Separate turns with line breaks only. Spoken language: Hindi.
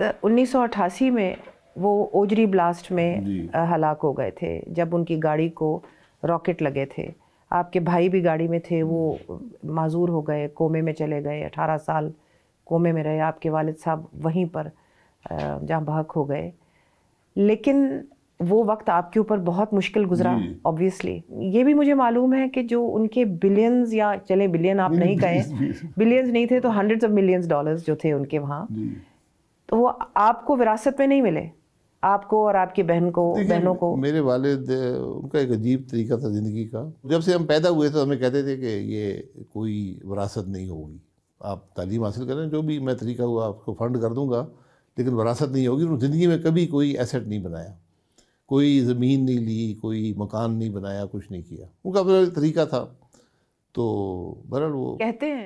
1988 में वो ओजरी ब्लास्ट में हलाक हो गए थे जब उनकी गाड़ी को रॉकेट लगे थे आपके भाई भी गाड़ी में थे वो माजूर हो गए कोमे में चले गए अठारह साल कोमे में रहे आपके वालिद साहब वहीं पर जहाँ बहक हो गए लेकिन वो वक्त आपके ऊपर बहुत मुश्किल गुजरा ऑब्वियसली ये भी मुझे मालूम है कि जो उनके बिलियंस या चले बिलियन आप नहीं कहें बिलियंस नहीं थे तो हंड्रेड्स ऑफ मिलियंस डॉलर्स जो थे उनके वहाँ तो वो आपको विरासत में नहीं मिले आपको और आपकी बहन को बहनों को
मेरे वाले उनका एक अजीब तरीका था ज़िंदगी का जब से हम पैदा हुए थे हमें कहते थे कि ये कोई विरासत नहीं होगी आप तालीम हासिल करें जो भी मैं तरीका हुआ आपको फंड कर दूंगा लेकिन विरासत नहीं होगी उन्होंने ज़िंदगी में कभी कोई एसेट नहीं बनाया कोई ज़मीन नहीं ली कोई मकान नहीं बनाया कुछ नहीं किया उनका तरीका था तो बहर वो
कहते हैं